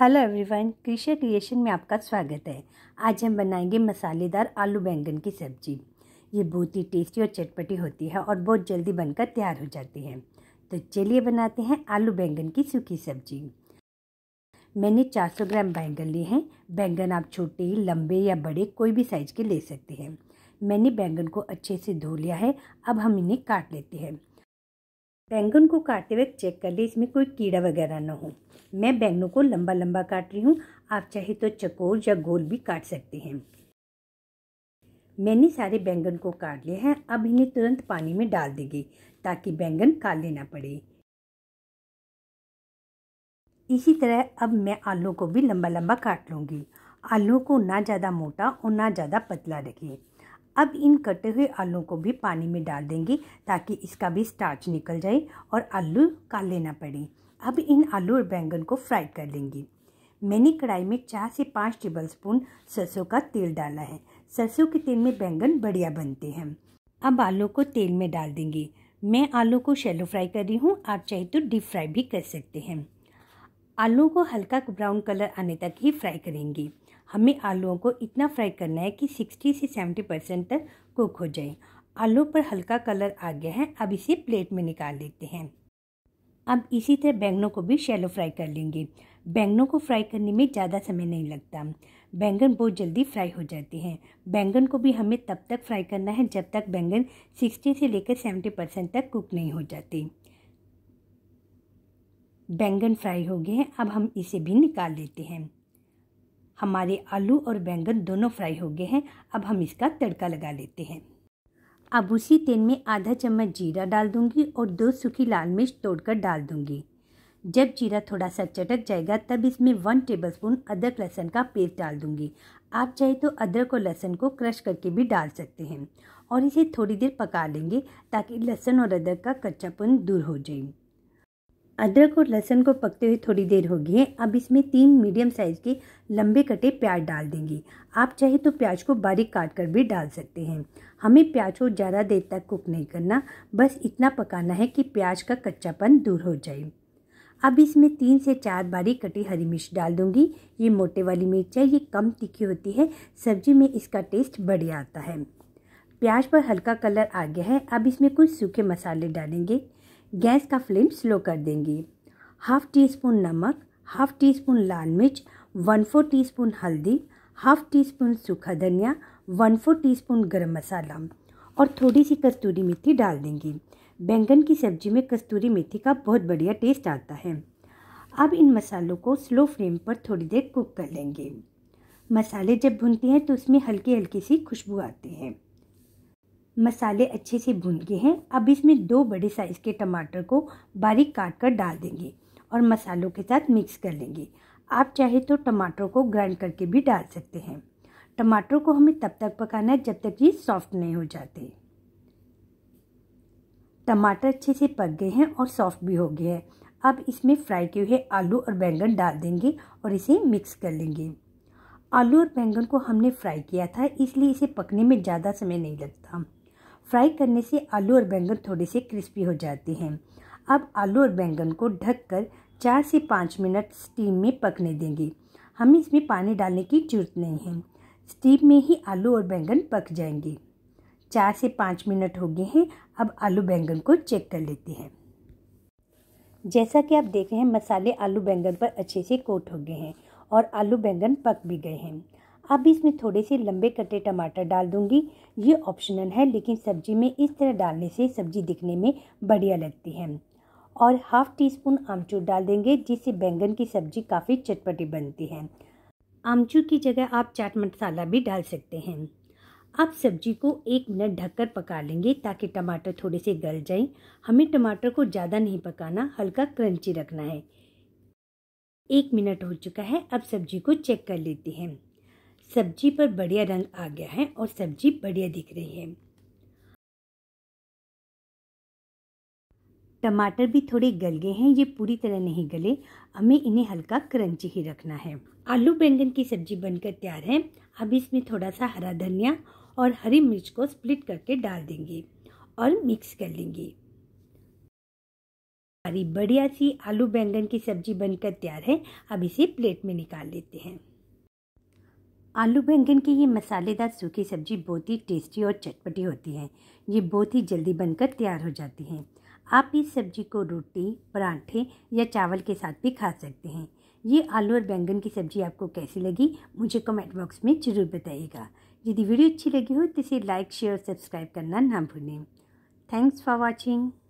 Hello everyone कृषि creation में आपका स्वागत है आज हम बनाएंगे मसालेदार आलू बैंगन की सब्जी ये बहुत ही टेस्टी और चटपटी होती है और बहुत जल्दी बनकर तैयार हो जाती है तो चलिए बनाते हैं आलू बैंगन की सूखी सब्जी मैंने 400 ग्राम बैंगन लिए हैं बैंगन आप छोटे लंबे या बड़े कोई भी साइज़ के ले सकते हैं मैंने बैंगन को अच्छे से धो लिया है अब हम इन्हें काट लेते हैं बैंगन को काटते वक्त चेक कर लें इसमें कोई कीड़ा वगैरह ना हो मैं बैंगनों को लंबा लंबा काट रही हूँ आप चाहे तो चकोर या गोल भी काट सकते हैं मैंने सारे बैंगन को काट लिए हैं अब इन्हें तुरंत पानी में डाल देंगे ताकि बैंगन काले ना पड़े इसी तरह अब मैं आलू को भी लंबा लंबा काट लूँगी आलू को ना ज़्यादा मोटा और ना ज़्यादा पतला रखें अब इन कटे हुए आलू को भी पानी में डाल देंगे ताकि इसका भी स्टार्च निकल जाए और आलू काले ना पड़े अब इन आलू और बैंगन को फ्राई कर लेंगे मैंने कढ़ाई में चार से पाँच टेबल स्पून सरसों का तेल डाला है सरसों के तेल में बैंगन बढ़िया बनते हैं अब आलू को तेल में डाल देंगे मैं आलू को शैलो फ्राई कर रही हूँ आप चाहे तो डीप फ्राई भी कर सकते हैं आलू को हल्का ब्राउन कलर आने तक ही फ्राई करेंगे हमें आलूओं को इतना फ्राई करना है कि 60 से 70 परसेंट तक कुक हो जाए आलू पर हल्का कलर आ गया है अब इसे प्लेट में निकाल लेते हैं अब इसी तरह बैंगनों को भी शैलो फ्राई कर लेंगे बैंगनों को फ्राई करने में ज़्यादा समय नहीं लगता बैंगन बहुत जल्दी फ्राई हो जाते हैं बैंगन को भी हमें तब तक फ्राई करना है जब तक बैंगन 60 से लेकर 70 परसेंट तक कुक नहीं हो जाते बैंगन फ्राई हो गए हैं अब हम इसे भी निकाल लेते हैं हमारे आलू और बैंगन दोनों फ्राई हो गए हैं अब हम इसका तड़का लगा लेते हैं अब उसी तेल में आधा चम्मच जीरा डाल दूंगी और दो सूखी लाल मिर्च तोड़कर डाल दूंगी जब जीरा थोड़ा सा चटक जाएगा तब इसमें वन टेबलस्पून अदरक लहसुन का पेस्ट डाल दूंगी आप चाहे तो अदरक और लहसुन को क्रश करके भी डाल सकते हैं और इसे थोड़ी देर पका लेंगे ताकि लहसुन और अदरक का कच्चापन दूर हो जाए अदरक और लहसुन को पकते हुए थोड़ी देर हो गई है अब इसमें तीन मीडियम साइज़ के लंबे कटे प्याज डाल देंगे आप चाहे तो प्याज को बारीक काट कर भी डाल सकते हैं हमें प्याज को ज़्यादा देर तक कुक नहीं करना बस इतना पकाना है कि प्याज का कच्चापन दूर हो जाए अब इसमें तीन से चार बारीक कटी हरी मिर्च डाल दूंगी ये मोटे वाली मिर्च है ये कम तीखी होती है सब्जी में इसका टेस्ट बढ़िया आता है प्याज पर हल्का कलर आ गया है अब इसमें कुछ सूखे मसाले डालेंगे गैस का फ्लेम स्लो कर देंगे हाफ टी स्पून नमक हाफ टी स्पून लाल मिर्च वन फोर टी स्पून हल्दी हाफ टी स्पून सूखा धनिया वन फोर टी स्पून गर्म मसाला और थोड़ी सी कस्तूरी मेथी डाल देंगे बैंगन की सब्जी में कस्तूरी मेथी का बहुत बढ़िया टेस्ट आता है अब इन मसालों को स्लो फ्लेम पर थोड़ी देर कुक कर लेंगे मसाले जब भुनते हैं तो उसमें हल्की हल्की सी खुशबू आती है मसाले अच्छे से भून गए हैं अब इसमें दो बड़े साइज़ के टमाटर को बारीक काट कर डाल देंगे और मसालों के साथ मिक्स कर लेंगे आप चाहे तो टमाटर को ग्राइंड करके भी डाल सकते हैं टमाटर को हमें तब तक पकाना है जब तक ये सॉफ्ट नहीं हो जाते टमाटर अच्छे से पक गए हैं और सॉफ्ट भी हो गए हैं अब इसमें फ्राई किए हुए आलू और बैंगन डाल देंगे और इसे मिक्स कर लेंगे आलू और बैंगन को हमने फ्राई किया था इसलिए इसे पकने में ज़्यादा समय नहीं लगता फ्राई करने से आलू और बैंगन थोड़े से क्रिस्पी हो जाते हैं अब आलू और बैंगन को ढककर चार से पाँच मिनट स्टीम में पकने देंगे हमें इसमें पानी डालने की जरूरत नहीं है स्टीम में ही आलू और बैंगन पक जाएंगे चार से पाँच मिनट हो गए हैं अब आलू बैंगन को चेक कर लेते हैं जैसा कि आप देख रहे हैं मसाले आलू बैंगन पर अच्छे से कोट हो गए हैं और आलू बैंगन पक भी गए हैं अब इसमें थोड़े से लंबे कटे टमाटर डाल दूंगी ये ऑप्शनल है लेकिन सब्जी में इस तरह डालने से सब्जी दिखने में बढ़िया लगती है और हाफ़ टी स्पून आमचूर डाल देंगे जिससे बैंगन की सब्जी काफ़ी चटपटी बनती है आमचूर की जगह आप चाट मसाला भी डाल सकते हैं आप सब्जी को एक मिनट ढककर पका लेंगे ताकि टमाटर थोड़े से गल जाएं। हमें टमाटर को ज़्यादा नहीं पकाना हल्का क्रंची रखना है एक मिनट हो चुका है अब सब्जी को चेक कर लेते हैं सब्जी पर बढ़िया रंग आ गया है और सब्जी बढ़िया दिख रही है टमाटर भी थोड़े गल गए हैं ये पूरी तरह नहीं गले हमें इन्हें हल्का क्रंची ही रखना है आलू बैंगन की सब्जी बनकर तैयार है अब इसमें थोड़ा सा हरा धनिया और हरी मिर्च को स्प्लिट करके डाल देंगे और मिक्स कर लेंगे हमारी बढ़िया सी आलू बैंगन की सब्जी बनकर तैयार है अब इसे प्लेट में निकाल लेते हैं आलू बैंगन की ये मसालेदार सूखी सब्जी बहुत ही टेस्टी और चटपटी होती है ये बहुत ही जल्दी बनकर तैयार हो जाती है आप इस सब्जी को रोटी पराठे या चावल के साथ भी खा सकते हैं ये आलू और बैंगन की सब्जी आपको कैसी लगी मुझे कमेंट बॉक्स में ज़रूर बताइएगा यदि वीडियो अच्छी लगी हो तो इसे लाइक शेयर और सब्सक्राइब करना ना भूलें थैंक्स फॉर वॉचिंग